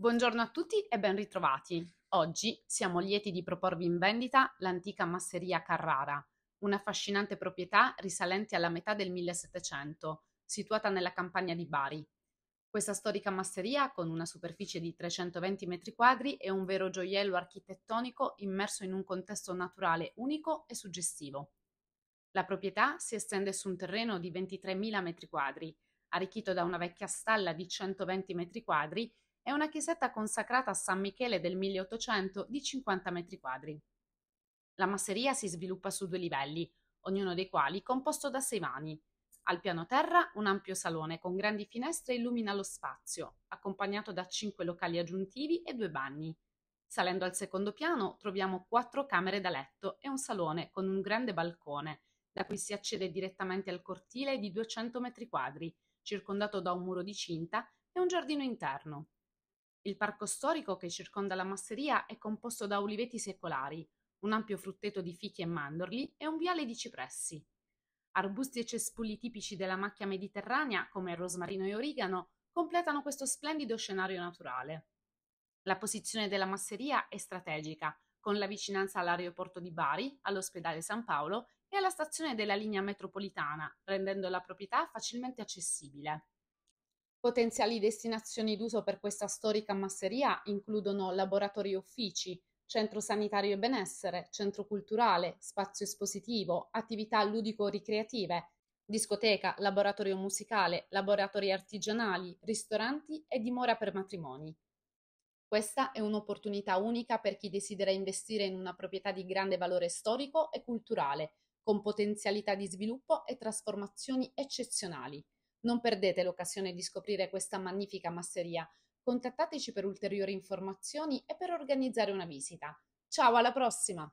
Buongiorno a tutti e ben ritrovati. Oggi siamo lieti di proporvi in vendita l'antica masseria Carrara, un'affascinante proprietà risalente alla metà del 1700, situata nella campagna di Bari. Questa storica masseria, con una superficie di 320 metri quadri, è un vero gioiello architettonico immerso in un contesto naturale unico e suggestivo. La proprietà si estende su un terreno di 23.000 metri quadri, arricchito da una vecchia stalla di 120 metri quadri è una chiesetta consacrata a San Michele del 1800 di 50 metri quadri. La masseria si sviluppa su due livelli, ognuno dei quali composto da sei vani. Al piano terra un ampio salone con grandi finestre illumina lo spazio, accompagnato da cinque locali aggiuntivi e due bagni. Salendo al secondo piano troviamo quattro camere da letto e un salone con un grande balcone, da cui si accede direttamente al cortile di 200 metri quadri, circondato da un muro di cinta e un giardino interno. Il parco storico che circonda la masseria è composto da uliveti secolari, un ampio frutteto di fichi e mandorli e un viale di cipressi. Arbusti e cespugli tipici della macchia mediterranea, come rosmarino e origano, completano questo splendido scenario naturale. La posizione della masseria è strategica, con la vicinanza all'aeroporto di Bari, all'ospedale San Paolo e alla stazione della linea metropolitana, rendendo la proprietà facilmente accessibile. Potenziali destinazioni d'uso per questa storica masseria includono laboratori e uffici, centro sanitario e benessere, centro culturale, spazio espositivo, attività ludico-ricreative, discoteca, laboratorio musicale, laboratori artigianali, ristoranti e dimora per matrimoni. Questa è un'opportunità unica per chi desidera investire in una proprietà di grande valore storico e culturale, con potenzialità di sviluppo e trasformazioni eccezionali. Non perdete l'occasione di scoprire questa magnifica masseria. Contattateci per ulteriori informazioni e per organizzare una visita. Ciao, alla prossima!